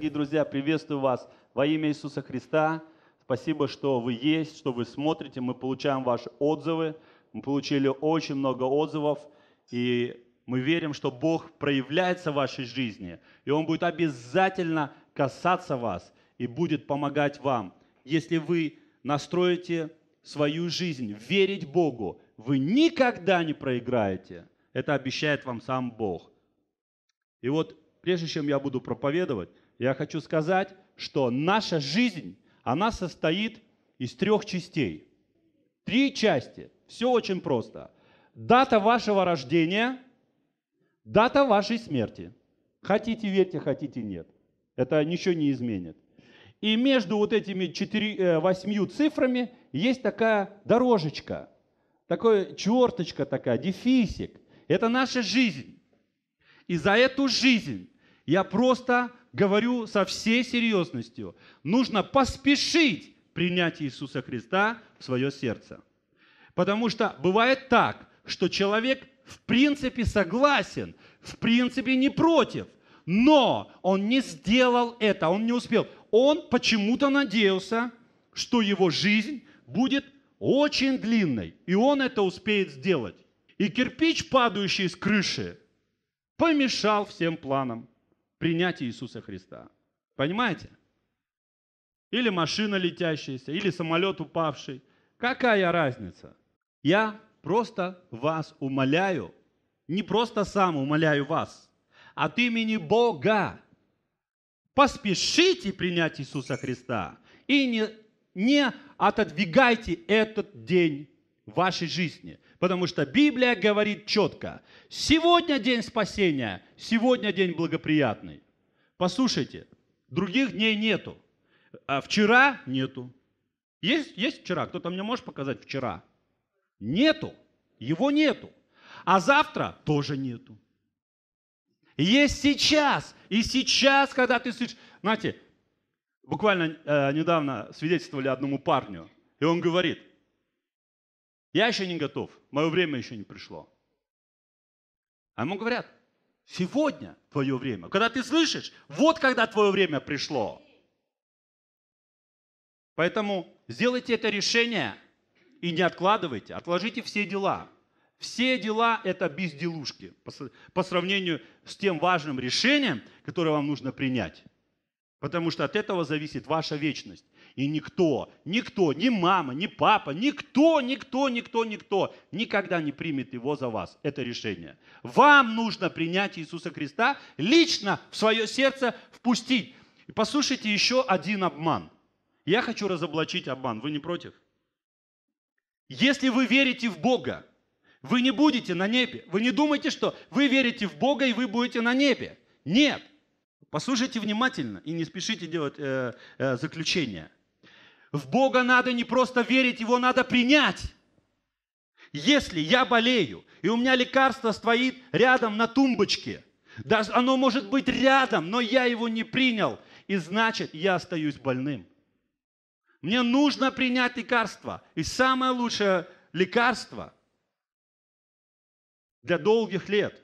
дорогие друзья, приветствую вас во имя Иисуса Христа. Спасибо, что вы есть, что вы смотрите. Мы получаем ваши отзывы. Мы получили очень много отзывов. И мы верим, что Бог проявляется в вашей жизни. И Он будет обязательно касаться вас и будет помогать вам. Если вы настроите свою жизнь верить Богу, вы никогда не проиграете. Это обещает вам сам Бог. И вот прежде чем я буду проповедовать, я хочу сказать, что наша жизнь, она состоит из трех частей. Три части. Все очень просто. Дата вашего рождения, дата вашей смерти. Хотите верьте, хотите нет. Это ничего не изменит. И между вот этими четыре, э, восьмью цифрами есть такая дорожечка, такая черточка такая, дефисик. Это наша жизнь. И за эту жизнь я просто говорю со всей серьезностью, нужно поспешить принять Иисуса Христа в свое сердце. Потому что бывает так, что человек в принципе согласен, в принципе не против, но он не сделал это, он не успел. Он почему-то надеялся, что его жизнь будет очень длинной, и он это успеет сделать. И кирпич, падающий с крыши, помешал всем планам принятие Иисуса Христа. Понимаете? Или машина летящаяся, или самолет упавший. Какая разница? Я просто вас умоляю, не просто сам умоляю вас, от имени Бога. Поспешите принять Иисуса Христа и не, не отодвигайте этот день в вашей жизни. Потому что Библия говорит четко, сегодня день спасения, сегодня день благоприятный. Послушайте, других дней нету. А вчера нету. Есть, есть вчера? Кто-то мне может показать вчера? Нету. Его нету. А завтра тоже нету. Есть сейчас. И сейчас, когда ты слышишь... Знаете, буквально э, недавно свидетельствовали одному парню. И он говорит, я еще не готов, мое время еще не пришло. А ему говорят, сегодня твое время. Когда ты слышишь, вот когда твое время пришло. Поэтому сделайте это решение и не откладывайте, отложите все дела. Все дела – это безделушки по сравнению с тем важным решением, которое вам нужно принять. Потому что от этого зависит ваша вечность. И никто, никто, ни мама, ни папа, никто, никто, никто, никто никогда не примет его за вас, это решение. Вам нужно принять Иисуса Христа, лично в свое сердце впустить. И послушайте еще один обман. Я хочу разоблачить обман, вы не против? Если вы верите в Бога, вы не будете на небе. Вы не думаете, что вы верите в Бога и вы будете на небе. Нет. Послушайте внимательно и не спешите делать э, э, заключение. В Бога надо не просто верить, его надо принять. Если я болею, и у меня лекарство стоит рядом на тумбочке, даже оно может быть рядом, но я его не принял, и значит, я остаюсь больным. Мне нужно принять лекарство. И самое лучшее лекарство для долгих лет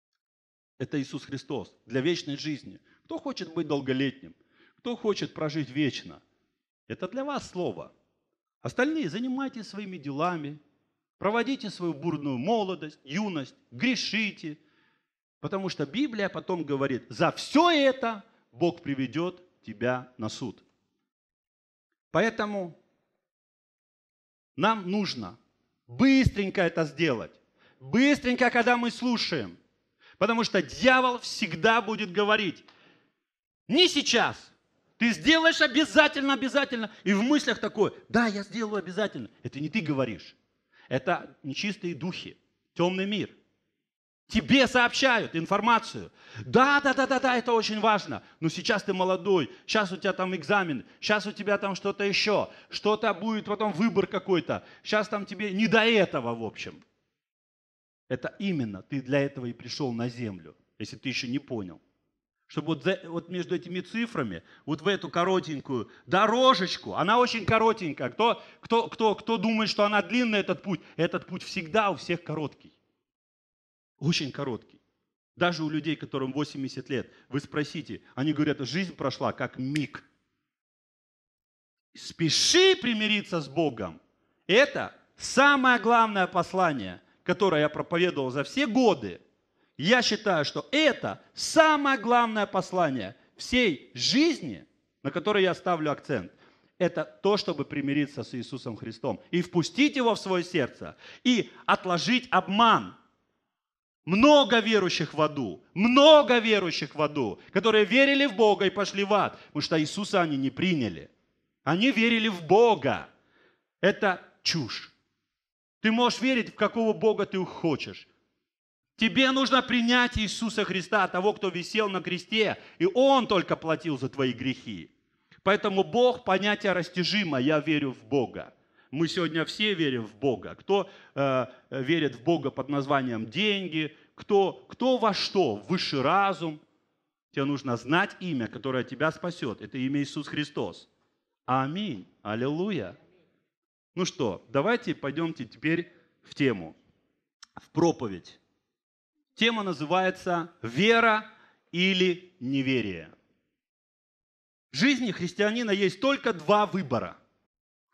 – это Иисус Христос, для вечной жизни. Кто хочет быть долголетним? Кто хочет прожить вечно – это для вас слово. Остальные занимайтесь своими делами, проводите свою бурную молодость, юность, грешите. Потому что Библия потом говорит, за все это Бог приведет тебя на суд. Поэтому нам нужно быстренько это сделать. Быстренько, когда мы слушаем. Потому что дьявол всегда будет говорить, не сейчас, ты сделаешь обязательно, обязательно. И в мыслях такое, да, я сделаю обязательно. Это не ты говоришь. Это нечистые духи, темный мир. Тебе сообщают информацию. Да, да, да, да, да, это очень важно. Но сейчас ты молодой, сейчас у тебя там экзамен, сейчас у тебя там что-то еще, что-то будет потом выбор какой-то, сейчас там тебе не до этого, в общем. Это именно ты для этого и пришел на землю, если ты еще не понял чтобы вот, вот между этими цифрами, вот в эту коротенькую дорожечку, она очень коротенькая. Кто, кто, кто, кто думает, что она длинная, этот путь? Этот путь всегда у всех короткий. Очень короткий. Даже у людей, которым 80 лет, вы спросите, они говорят, жизнь прошла как миг. Спеши примириться с Богом. Это самое главное послание, которое я проповедовал за все годы – я считаю, что это самое главное послание всей жизни, на которое я ставлю акцент. Это то, чтобы примириться с Иисусом Христом и впустить его в свое сердце, и отложить обман. Много верующих в аду, много верующих в аду, которые верили в Бога и пошли в ад, потому что Иисуса они не приняли. Они верили в Бога. Это чушь. Ты можешь верить, в какого Бога ты хочешь. Тебе нужно принять Иисуса Христа, того, кто висел на кресте, и Он только платил за твои грехи. Поэтому Бог – понятие растяжимо, я верю в Бога. Мы сегодня все верим в Бога. Кто э, верит в Бога под названием деньги, кто, кто во что, высший разум. Тебе нужно знать имя, которое тебя спасет. Это имя Иисус Христос. Аминь. Аллилуйя. Ну что, давайте пойдемте теперь в тему, в проповедь. Тема называется «Вера или неверие». В жизни христианина есть только два выбора.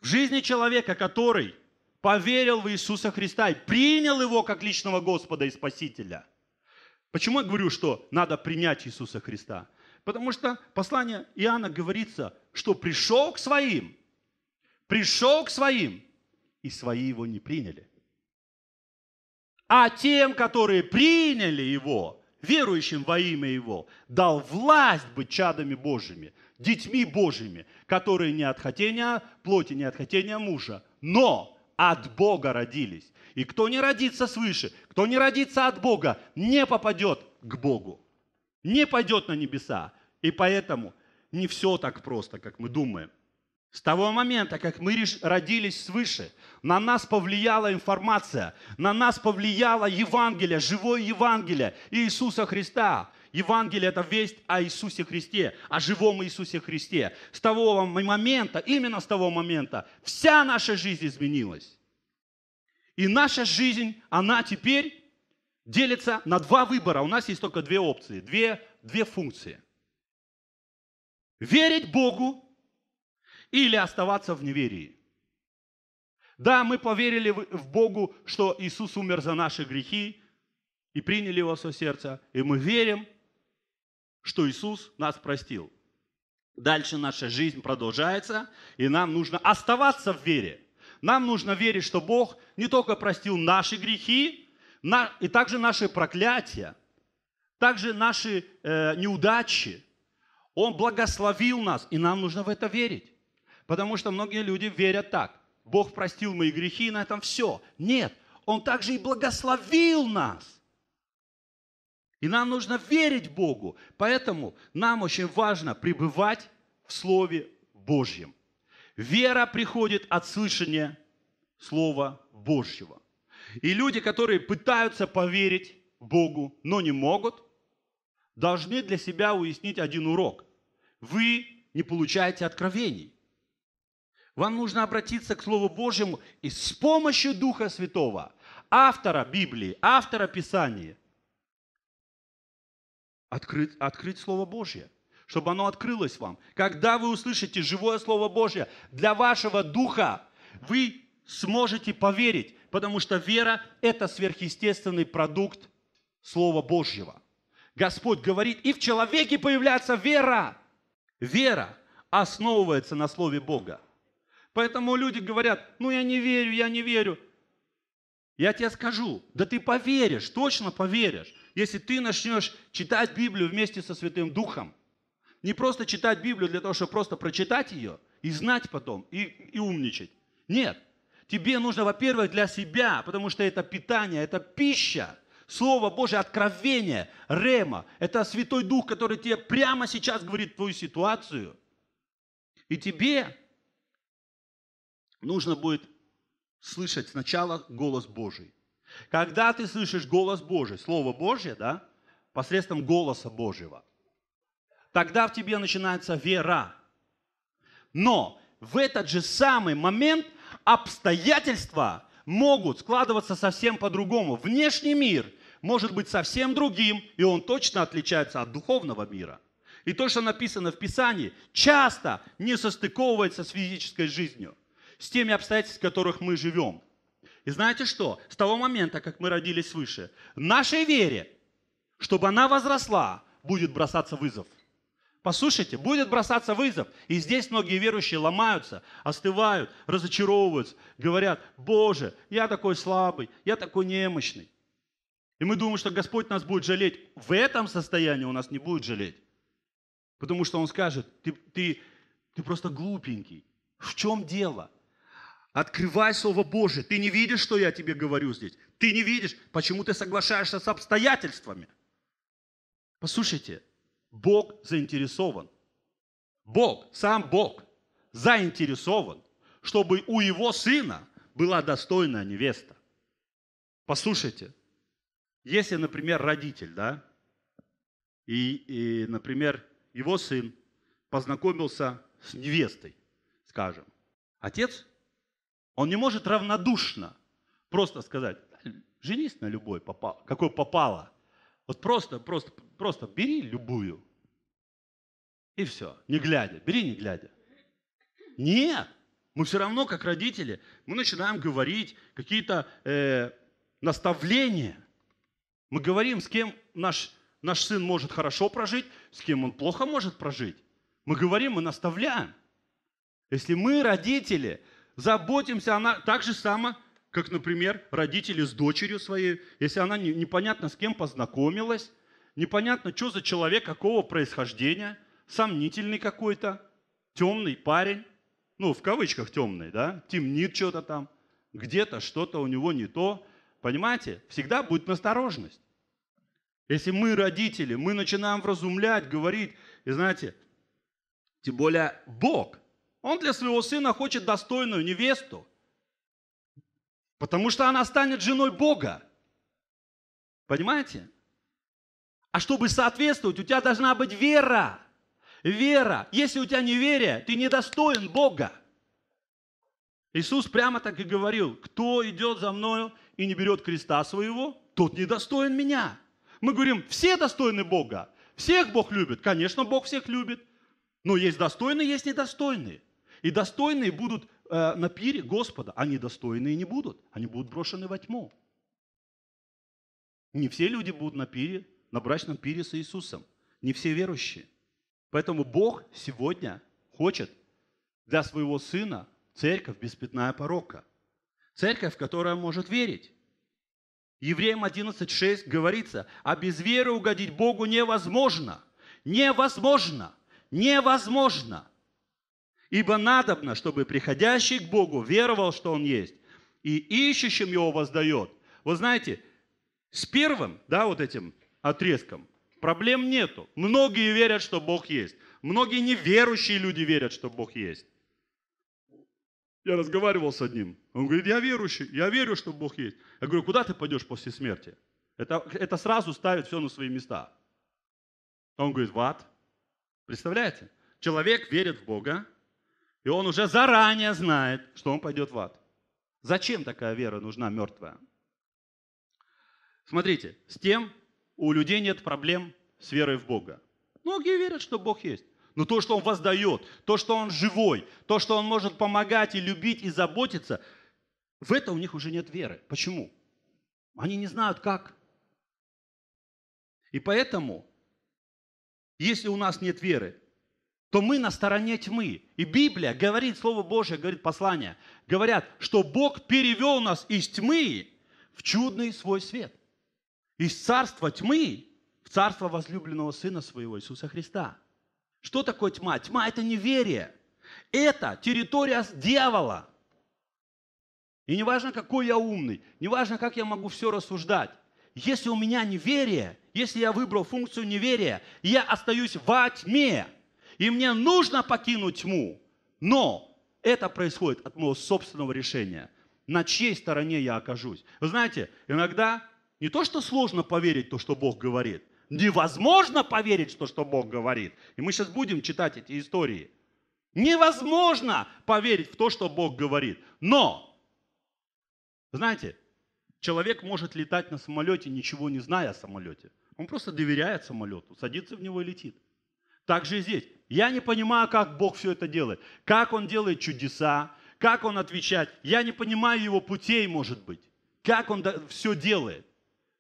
В жизни человека, который поверил в Иисуса Христа и принял Его как личного Господа и Спасителя. Почему я говорю, что надо принять Иисуса Христа? Потому что послание Иоанна говорится, что пришел к своим, пришел к своим, и свои его не приняли – а тем, которые приняли Его, верующим во имя Его, дал власть быть чадами Божьими, детьми Божьими, которые не от хотения плоти, не от хотения мужа, но от Бога родились. И кто не родится свыше, кто не родится от Бога, не попадет к Богу, не пойдет на небеса. И поэтому не все так просто, как мы думаем. С того момента, как мы родились свыше, на нас повлияла информация, на нас повлияло Евангелие, живое Евангелие Иисуса Христа. Евангелие – это весть о Иисусе Христе, о живом Иисусе Христе. С того момента, именно с того момента, вся наша жизнь изменилась. И наша жизнь, она теперь делится на два выбора. У нас есть только две опции, две, две функции. Верить Богу или оставаться в неверии. Да, мы поверили в Богу, что Иисус умер за наши грехи и приняли его в свое сердце, и мы верим, что Иисус нас простил. Дальше наша жизнь продолжается, и нам нужно оставаться в вере. Нам нужно верить, что Бог не только простил наши грехи, и также наши проклятия, также наши э, неудачи. Он благословил нас, и нам нужно в это верить. Потому что многие люди верят так. Бог простил мои грехи, и на этом все. Нет, Он также и благословил нас. И нам нужно верить Богу. Поэтому нам очень важно пребывать в Слове Божьем. Вера приходит от слышания Слова Божьего. И люди, которые пытаются поверить Богу, но не могут, должны для себя уяснить один урок. Вы не получаете откровений. Вам нужно обратиться к Слову Божьему и с помощью Духа Святого, автора Библии, автора Писания, открыть, открыть Слово Божье, чтобы оно открылось вам. Когда вы услышите живое Слово Божье для вашего духа, вы сможете поверить, потому что вера – это сверхъестественный продукт Слова Божьего. Господь говорит, и в человеке появляется вера. Вера основывается на Слове Бога. Поэтому люди говорят, ну я не верю, я не верю. Я тебе скажу, да ты поверишь, точно поверишь, если ты начнешь читать Библию вместе со Святым Духом. Не просто читать Библию для того, чтобы просто прочитать ее и знать потом, и, и умничать. Нет. Тебе нужно, во-первых, для себя, потому что это питание, это пища. Слово Божье, откровение, рема. Это Святой Дух, который тебе прямо сейчас говорит твою ситуацию. И тебе нужно будет слышать сначала голос Божий. Когда ты слышишь голос Божий, Слово Божье, да, посредством голоса Божьего, тогда в тебе начинается вера. Но в этот же самый момент обстоятельства могут складываться совсем по-другому. Внешний мир может быть совсем другим, и он точно отличается от духовного мира. И то, что написано в Писании, часто не состыковывается с физической жизнью с теми обстоятельствами, в которых мы живем. И знаете что? С того момента, как мы родились свыше, нашей вере, чтобы она возросла, будет бросаться вызов. Послушайте, будет бросаться вызов. И здесь многие верующие ломаются, остывают, разочаровываются, говорят, Боже, я такой слабый, я такой немощный. И мы думаем, что Господь нас будет жалеть. В этом состоянии у нас не будет жалеть. Потому что Он скажет, ты, ты, ты просто глупенький. В чем дело? Открывай Слово Божие. Ты не видишь, что я тебе говорю здесь? Ты не видишь, почему ты соглашаешься с обстоятельствами? Послушайте, Бог заинтересован. Бог, сам Бог заинтересован, чтобы у его сына была достойная невеста. Послушайте, если, например, родитель, да, и, и например, его сын познакомился с невестой, скажем, отец он не может равнодушно просто сказать, женись на любой, какой попало. Вот просто, просто, просто бери любую. И все, не глядя, бери не глядя. Нет, мы все равно, как родители, мы начинаем говорить какие-то э, наставления. Мы говорим, с кем наш, наш сын может хорошо прожить, с кем он плохо может прожить. Мы говорим, мы наставляем. Если мы, родители, заботимся она так же само, как, например, родители с дочерью своей, если она не, непонятно с кем познакомилась, непонятно, что за человек, какого происхождения, сомнительный какой-то, темный парень, ну, в кавычках темный, да, темнит что-то там, где-то что-то у него не то. Понимаете? Всегда будет настороженность. Если мы родители, мы начинаем вразумлять, говорить, и знаете, тем более Бог – он для своего сына хочет достойную невесту, потому что она станет женой Бога. Понимаете? А чтобы соответствовать, у тебя должна быть вера. Вера. Если у тебя не неверие, ты недостоин Бога. Иисус прямо так и говорил, кто идет за мною и не берет креста своего, тот недостоин меня. Мы говорим, все достойны Бога. Всех Бог любит. Конечно, Бог всех любит. Но есть достойные, есть недостойные. И достойные будут э, на пире Господа, а недостойные не будут. Они будут брошены во тьму. Не все люди будут на пире, на брачном пире с Иисусом. Не все верующие. Поэтому Бог сегодня хочет для своего сына церковь без пятна и порока. Церковь, которая может верить. Евреям 11.6 говорится, а без веры угодить Богу невозможно. Невозможно. Невозможно. Ибо надобно, чтобы приходящий к Богу веровал, что Он есть, и ищущим Его воздает. Вы знаете, с первым, да, вот этим отрезком, проблем нету. Многие верят, что Бог есть. Многие неверующие люди верят, что Бог есть. Я разговаривал с одним. Он говорит, я верующий, я верю, что Бог есть. Я говорю, куда ты пойдешь после смерти? Это, это сразу ставит все на свои места. Он говорит, в ад. Представляете? Человек верит в Бога, и он уже заранее знает, что он пойдет в ад. Зачем такая вера нужна мертвая? Смотрите, с тем у людей нет проблем с верой в Бога. Многие верят, что Бог есть. Но то, что Он воздает, то, что Он живой, то, что Он может помогать и любить и заботиться, в это у них уже нет веры. Почему? Они не знают как. И поэтому, если у нас нет веры, то мы на стороне тьмы. И Библия говорит, Слово Божье говорит послание, говорят, что Бог перевел нас из тьмы в чудный свой свет. Из царства тьмы в царство возлюбленного Сына Своего Иисуса Христа. Что такое тьма? Тьма – это неверие. Это территория дьявола. И неважно, какой я умный, неважно, как я могу все рассуждать. Если у меня неверие, если я выбрал функцию неверия, я остаюсь во тьме – и мне нужно покинуть тьму. Но это происходит от моего собственного решения. На чьей стороне я окажусь? Вы знаете, иногда не то, что сложно поверить то, что Бог говорит, невозможно поверить то, что Бог говорит. И мы сейчас будем читать эти истории. Невозможно поверить в то, что Бог говорит. Но, знаете, человек может летать на самолете, ничего не зная о самолете. Он просто доверяет самолету, садится в него и летит. Так же и здесь. Я не понимаю, как Бог все это делает, как Он делает чудеса, как Он отвечает. Я не понимаю Его путей, может быть, как Он все делает.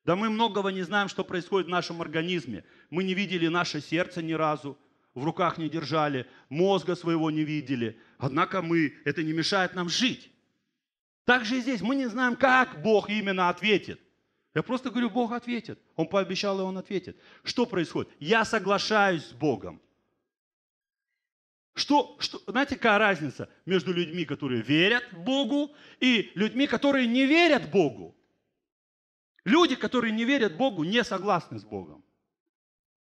Да мы многого не знаем, что происходит в нашем организме. Мы не видели наше сердце ни разу, в руках не держали, мозга своего не видели. Однако мы, это не мешает нам жить. Так же и здесь. Мы не знаем, как Бог именно ответит. Я просто говорю, Бог ответит. Он пообещал, и Он ответит. Что происходит? Я соглашаюсь с Богом. Что, что, знаете, какая разница между людьми, которые верят Богу, и людьми, которые не верят Богу? Люди, которые не верят Богу, не согласны с Богом.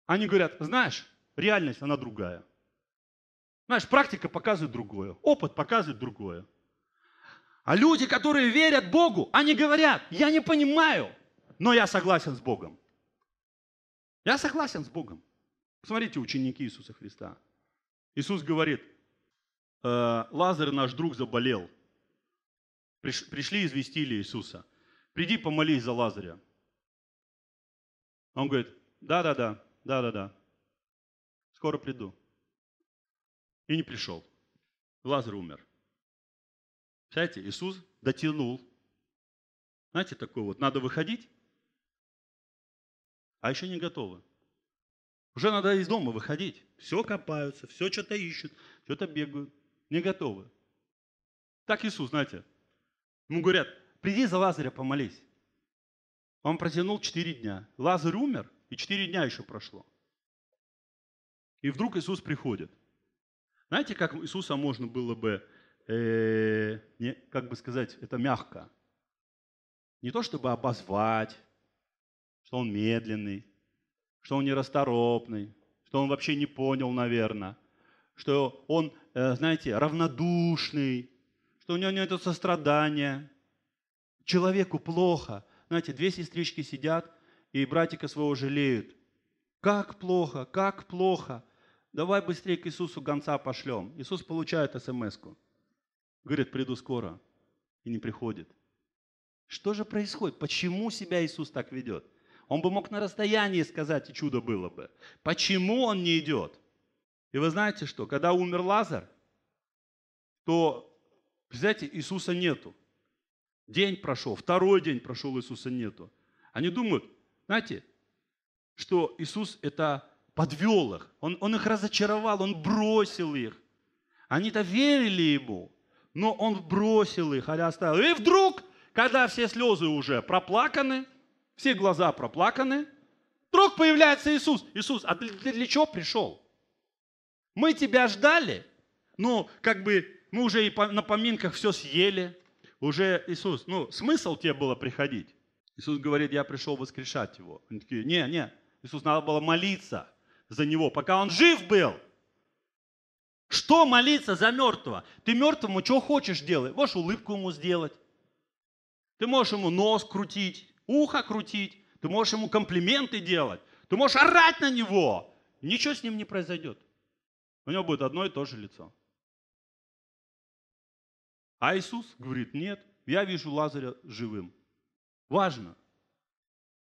Они говорят, знаешь, реальность, она другая. Знаешь, практика показывает другое, опыт показывает другое. А люди, которые верят Богу, они говорят, я не понимаю, но я согласен с Богом. Я согласен с Богом. Посмотрите, ученики Иисуса Христа. Иисус говорит, «Э, Лазарь наш друг заболел. Пришли и известили Иисуса. Приди помолись за Лазаря. Он говорит, да-да-да, да-да-да, скоро приду. И не пришел. Лазарь умер. Представляете, Иисус дотянул. Знаете, такой вот, надо выходить, а еще не готовы. Уже надо из дома выходить. Все копаются, все что-то ищут, что-то бегают. Не готовы. Так Иисус, знаете, ему говорят, приди за Лазаря помолись. Он протянул четыре дня. Лазарь умер, и четыре дня еще прошло. И вдруг Иисус приходит. Знаете, как Иисуса можно было бы, э, не, как бы сказать, это мягко. Не то чтобы обозвать, что он медленный, что он нерасторопный, что он вообще не понял, наверное, что он, э, знаете, равнодушный, что у него нет сострадания. Человеку плохо. Знаете, две сестрички сидят и братика своего жалеют. Как плохо, как плохо. Давай быстрее к Иисусу гонца пошлем. Иисус получает смс -ку. Говорит, приду скоро. И не приходит. Что же происходит? Почему себя Иисус так ведет? Он бы мог на расстоянии сказать, и чудо было бы. Почему он не идет? И вы знаете что? Когда умер Лазарь, то, представляете, Иисуса нету. День прошел, второй день прошел, Иисуса нету. Они думают, знаете, что Иисус это подвел их, он, он их разочаровал, он бросил их. Они-то верили ему, но он бросил их, а оставил. И вдруг, когда все слезы уже проплаканы, все глаза проплаканы. Вдруг появляется Иисус. Иисус, а ты для, чего пришел? Мы тебя ждали, но как бы мы уже и на поминках все съели. Уже Иисус, ну, смысл тебе было приходить? Иисус говорит, я пришел воскрешать его. Они такие, не, не, Иисус, надо было молиться за него, пока он жив был. Что молиться за мертвого? Ты мертвому что хочешь делать? Можешь улыбку ему сделать. Ты можешь ему нос крутить ухо крутить, ты можешь ему комплименты делать, ты можешь орать на него. Ничего с ним не произойдет. У него будет одно и то же лицо. А Иисус говорит, нет, я вижу Лазаря живым. Важно.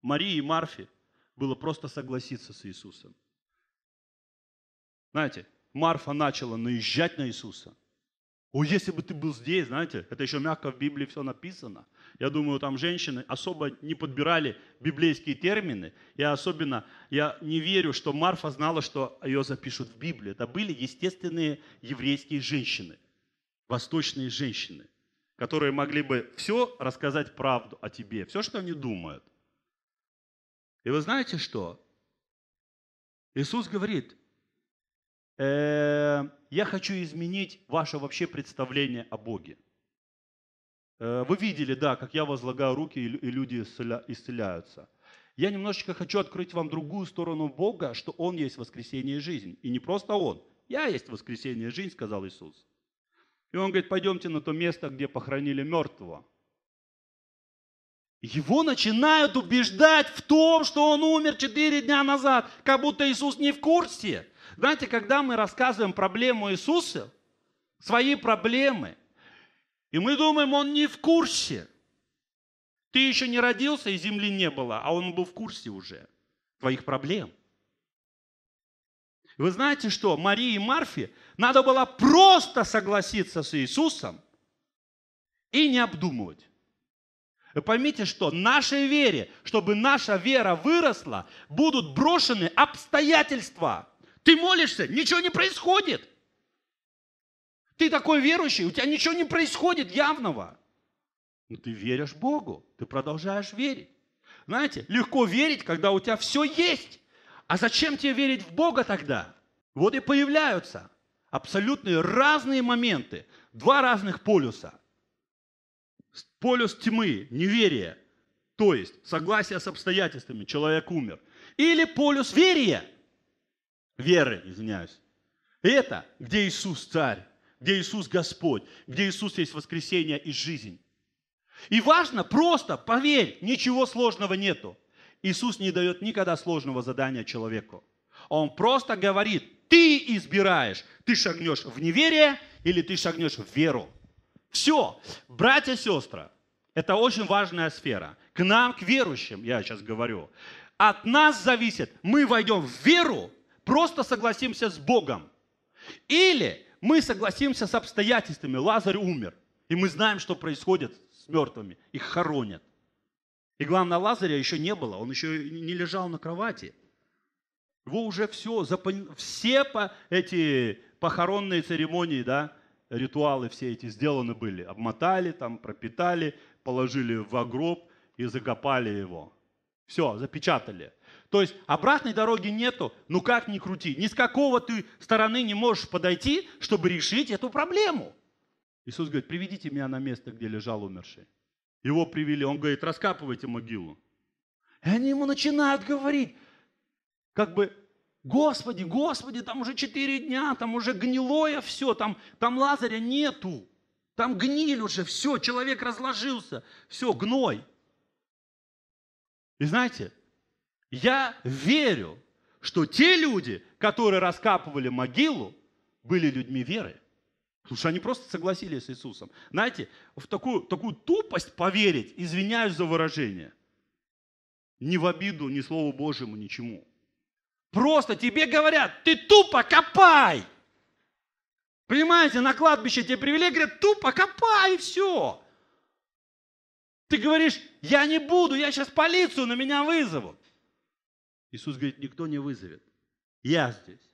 Марии и Марфе было просто согласиться с Иисусом. Знаете, Марфа начала наезжать на Иисуса. О, если бы ты был здесь, знаете, это еще мягко в Библии все написано. Я думаю, там женщины особо не подбирали библейские термины. Я особенно, я не верю, что Марфа знала, что ее запишут в Библию. Это были естественные еврейские женщины, восточные женщины, которые могли бы все рассказать правду о тебе, все, что они думают. И вы знаете что? Иисус говорит, э, я хочу изменить ваше вообще представление о Боге. Э, вы видели, да, как я возлагаю руки, и люди исцеляются. Я немножечко хочу открыть вам другую сторону Бога, что Он есть воскресение и жизнь. И не просто Он. Я есть воскресение и жизнь, сказал Иисус. И Он говорит, пойдемте на то место, где похоронили мертвого. Его начинают убеждать в том, что он умер четыре дня назад, как будто Иисус не в курсе. Знаете, когда мы рассказываем проблему Иисуса, свои проблемы – и мы думаем, он не в курсе. Ты еще не родился, и земли не было, а он был в курсе уже твоих проблем. Вы знаете что? Марии и Марфе надо было просто согласиться с Иисусом и не обдумывать. Вы поймите, что нашей вере, чтобы наша вера выросла, будут брошены обстоятельства. Ты молишься, ничего не происходит – ты такой верующий, у тебя ничего не происходит явного. Но ты веришь Богу, ты продолжаешь верить. Знаете, легко верить, когда у тебя все есть. А зачем тебе верить в Бога тогда? Вот и появляются абсолютно разные моменты, два разных полюса. Полюс тьмы, неверия, то есть согласие с обстоятельствами, человек умер. Или полюс верия, веры, извиняюсь. Это где Иисус царь, где Иисус Господь, где Иисус есть воскресение и жизнь. И важно, просто поверь, ничего сложного нету. Иисус не дает никогда сложного задания человеку. А он просто говорит, ты избираешь, ты шагнешь в неверие или ты шагнешь в веру. Все, братья и сестры, это очень важная сфера. К нам, к верующим, я сейчас говорю, от нас зависит, мы войдем в веру, просто согласимся с Богом. Или мы согласимся с обстоятельствами. Лазарь умер. И мы знаем, что происходит с мертвыми. Их хоронят. И главное, Лазаря еще не было. Он еще не лежал на кровати. Его уже все, все эти похоронные церемонии, да, ритуалы все эти сделаны были. Обмотали, там пропитали, положили в гроб и закопали его. Все, запечатали. То есть обратной дороги нету, ну как ни крути, ни с какого ты стороны не можешь подойти, чтобы решить эту проблему. Иисус говорит, приведите меня на место, где лежал умерший. Его привели, он говорит, раскапывайте могилу. И они ему начинают говорить, как бы, Господи, Господи, там уже четыре дня, там уже гнилое все, там, там Лазаря нету, там гниль уже, все, человек разложился, все, гной. И знаете, я верю, что те люди, которые раскапывали могилу, были людьми веры. Потому что они просто согласились с Иисусом. Знаете, в такую, такую тупость поверить, извиняюсь за выражение, ни в обиду, ни Слову Божьему, ничему. Просто тебе говорят, ты тупо копай. Понимаете, на кладбище тебе привели, говорят, тупо копай, и все. Ты говоришь, я не буду, я сейчас полицию на меня вызовут. Иисус говорит, никто не вызовет. Я здесь.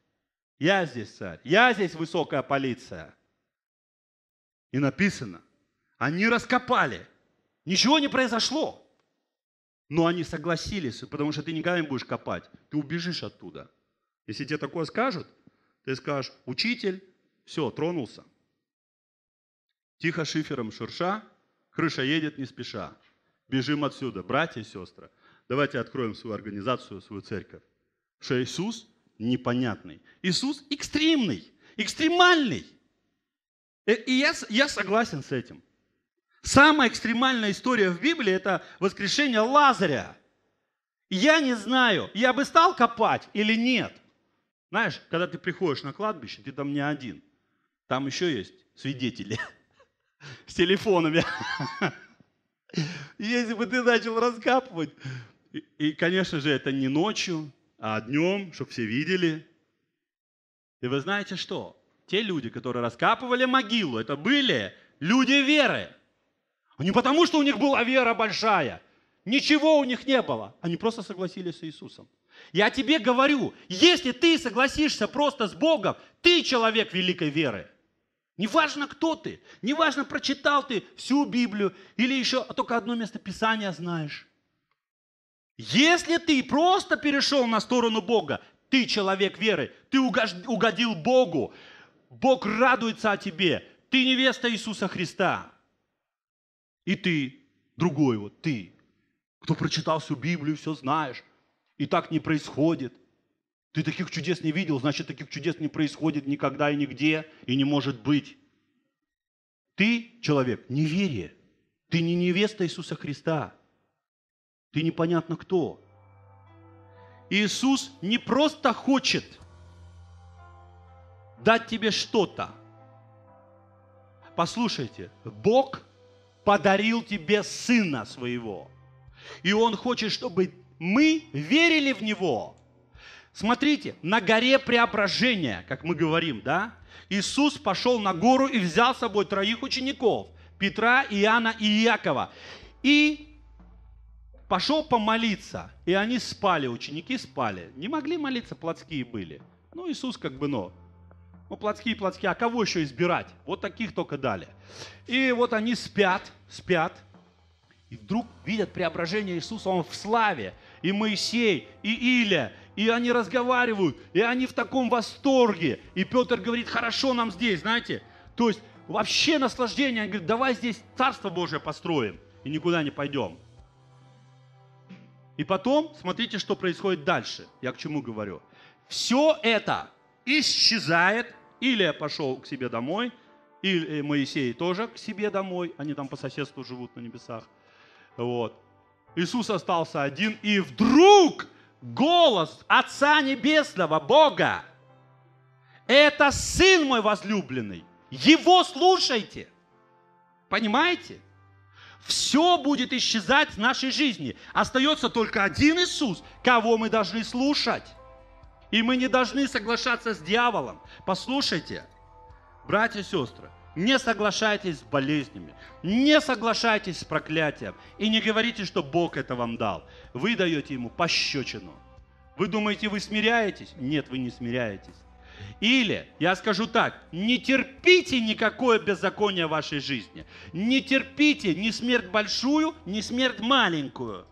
Я здесь царь. Я здесь высокая полиция. И написано, они раскопали. Ничего не произошло. Но они согласились, потому что ты никогда не будешь копать. Ты убежишь оттуда. Если тебе такое скажут, ты скажешь, учитель, все, тронулся. Тихо шифером шурша, крыша едет не спеша. Бежим отсюда, братья и сестры. Давайте откроем свою организацию, свою церковь. Что Иисус непонятный. Иисус экстремный, экстремальный. Э, и я, я согласен с этим. Самая экстремальная история в Библии – это воскрешение Лазаря. Я не знаю, я бы стал копать или нет. Знаешь, когда ты приходишь на кладбище, ты там не один. Там еще есть свидетели с телефонами. Если бы ты начал раскапывать. И, и, конечно же, это не ночью, а днем, чтобы все видели. И вы знаете что? Те люди, которые раскапывали могилу, это были люди веры. Не потому, что у них была вера большая. Ничего у них не было. Они просто согласились с Иисусом. Я тебе говорю, если ты согласишься просто с Богом, ты человек великой веры. Неважно, кто ты, неважно, прочитал ты всю Библию или еще только одно место Писания знаешь. Если ты просто перешел на сторону Бога, ты человек веры, ты угодил Богу, Бог радуется о тебе, ты невеста Иисуса Христа. И ты, другой вот ты, кто прочитал всю Библию, все знаешь, и так не происходит. Ты таких чудес не видел, значит, таких чудес не происходит никогда и нигде, и не может быть. Ты, человек, неверие. Ты не невеста Иисуса Христа. Ты непонятно кто. Иисус не просто хочет дать тебе что-то. Послушайте, Бог подарил тебе Сына Своего. И Он хочет, чтобы мы верили в Него – Смотрите, на горе преображения, как мы говорим, да? Иисус пошел на гору и взял с собой троих учеников, Петра, Иоанна и Иакова. И пошел помолиться, и они спали, ученики спали. Не могли молиться, плотские были. Ну, Иисус как бы, но. Ну, плотские, плотские, а кого еще избирать? Вот таких только дали. И вот они спят, спят, и вдруг видят преображение Иисуса, Он в славе. И Моисей, и Илия и они разговаривают, и они в таком восторге. И Петр говорит, хорошо нам здесь, знаете. То есть вообще наслаждение. Он говорит, давай здесь Царство Божие построим и никуда не пойдем. И потом, смотрите, что происходит дальше. Я к чему говорю. Все это исчезает. Илия пошел к себе домой, или э, Моисей тоже к себе домой. Они там по соседству живут на небесах. Вот. Иисус остался один, и вдруг голос Отца Небесного, Бога. Это Сын мой возлюбленный. Его слушайте. Понимаете? Все будет исчезать в нашей жизни. Остается только один Иисус, кого мы должны слушать. И мы не должны соглашаться с дьяволом. Послушайте, братья и сестры, не соглашайтесь с болезнями, не соглашайтесь с проклятием и не говорите, что Бог это вам дал. Вы даете ему пощечину. Вы думаете, вы смиряетесь? Нет, вы не смиряетесь. Или, я скажу так, не терпите никакое беззаконие в вашей жизни. Не терпите ни смерть большую, ни смерть маленькую.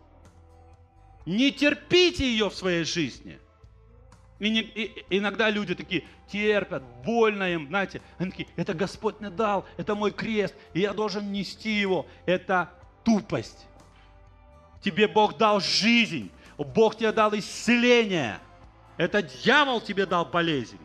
Не терпите ее в своей жизни – и, не, и иногда люди такие терпят, больно им, знаете. Они такие, это Господь мне дал, это мой крест, и я должен нести его. Это тупость. Тебе Бог дал жизнь, Бог тебе дал исцеление. Это дьявол тебе дал болезнь.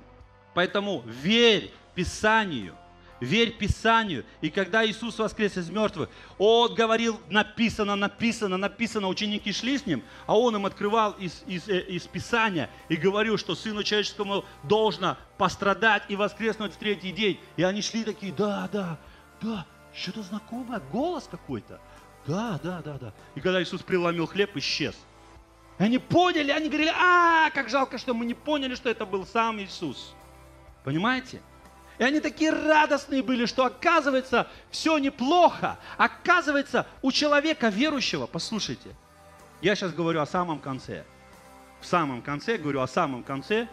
Поэтому верь Писанию – верь Писанию. И когда Иисус воскрес из мертвых, Он говорил, написано, написано, написано, ученики шли с Ним, а Он им открывал из, из, э, из Писания и говорил, что Сыну Человеческому должно пострадать и воскреснуть в третий день. И они шли такие, да, да, да, что-то знакомое, голос какой-то. Да, да, да, да. И когда Иисус преломил хлеб, исчез. И они поняли, они говорили, а, как жалко, что мы не поняли, что это был сам Иисус. Понимаете? И они такие радостные были, что оказывается, все неплохо. Оказывается, у человека верующего, послушайте, я сейчас говорю о самом конце. В самом конце, говорю о самом конце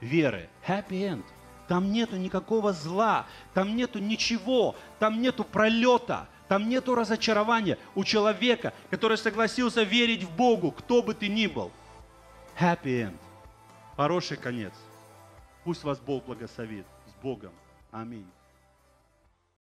веры. Happy end. Там нету никакого зла, там нету ничего, там нету пролета, там нету разочарования у человека, который согласился верить в Богу, кто бы ты ни был. Happy end. Хороший конец. Пусть вас Бог благословит. Богом. Аминь.